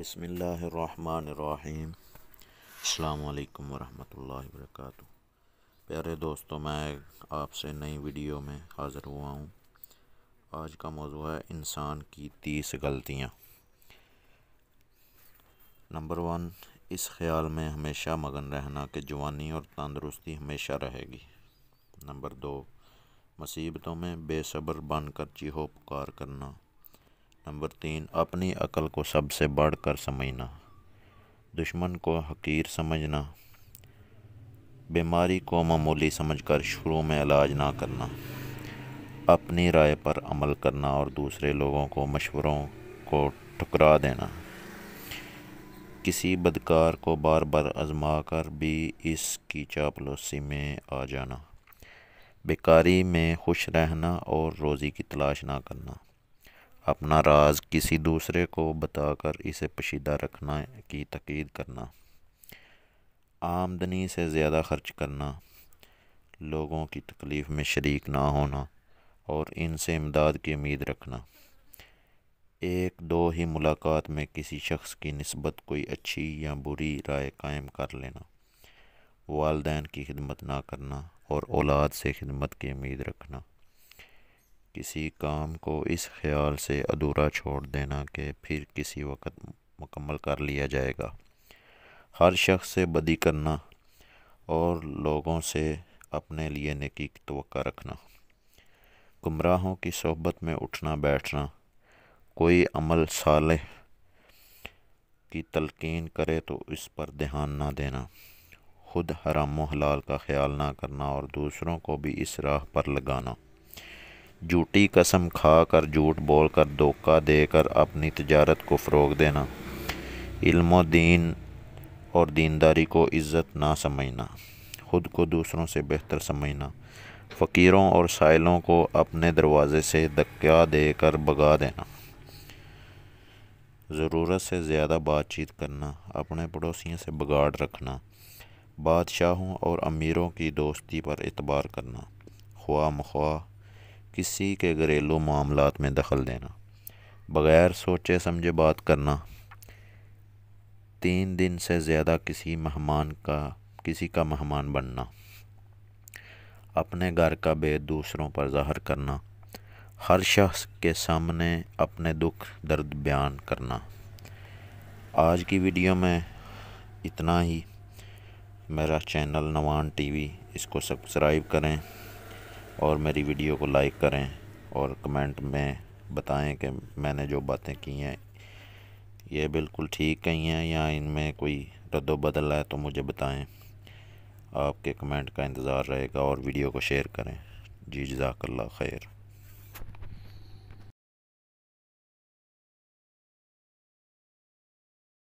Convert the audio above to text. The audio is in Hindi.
बसमीम् अल्लाम वरहमल वर्क प्यारे दोस्तों मैं आपसे नई वीडियो में हाज़िर हुआ हूँ आज का मौजू है इंसान की तीस गलतियाँ नंबर वन इस ख्याल में हमेशा मगन रहना कि जवानी और तंदरुस्ती हमेशा रहेगी नंबर दो मुसीबतों में बेसब्र बनकर चीहो पुकार करना नंबर तीन अपनी अकल को सबसे बढ़ कर समझना दुश्मन को हकीर समझना बीमारी को मामूली समझकर शुरू में इलाज ना करना अपनी राय पर अमल करना और दूसरे लोगों को मशवरों को ठुकरा देना किसी बदकार को बार बार आजमा कर भी इसकी चापलोसी में आ जाना बेकारी में खुश रहना और रोज़ी की तलाश ना करना अपना राज किसी दूसरे को बताकर इसे पशीदा रखना की तकीद करना आमदनी से ज़्यादा खर्च करना लोगों की तकलीफ़ में शरीक ना होना और इनसे इमदाद की उम्मीद रखना एक दो ही मुलाकात में किसी शख्स की नस्बत कोई अच्छी या बुरी राय कायम कर लेना वालदेन की खिदमत ना करना और औलाद से खिदमत की उम्मीद रखना किसी काम को इस ख्याल से अधूरा छोड़ देना कि फिर किसी वक्त मुकम्मल कर लिया जाएगा हर शख्स से बदी करना और लोगों से अपने लिए नेकी की तो रखना गुमराहों की सोहबत में उठना बैठना कोई अमल साल की तलकिन करे तो इस पर ध्यान ना देना ख़ुद हराम हलाल का ख्याल ना करना और दूसरों को भी इस राह पर लगाना झूठी कसम खा कर झूठ बोल कर धोखा देकर अपनी तजारत को फ़रोग देना इल्म दीन और दीनदारी को इज़्ज़त ना समझना ख़ुद को दूसरों से बेहतर समझना फ़कीरों और साइलों को अपने दरवाज़े से धक्का देकर भगा देना ज़रूरत से ज़्यादा बातचीत करना अपने पड़ोसियों से बगाड़ रखना बादशाहों और अमीरों की दोस्ती पर इतबार करना ख्वा मख्वा किसी के घरेलू मामला में दखल देना बग़ैर सोचे समझे बात करना तीन दिन से ज़्यादा किसी मेहमान का किसी का मेहमान बनना अपने घर का बे दूसरों पर ज़ाहर करना हर शख्स के सामने अपने दुख दर्द बयान करना आज की वीडियो में इतना ही मेरा चैनल नवान टीवी इसको सब्सक्राइब करें और मेरी वीडियो को लाइक करें और कमेंट में बताएं कि मैंने जो बातें की हैं ये बिल्कुल ठीक कही हैं या इनमें कोई रद्दबदल बदल है तो मुझे बताएं आपके कमेंट का इंतज़ार रहेगा और वीडियो को शेयर करें जी जजाकल्ला खैर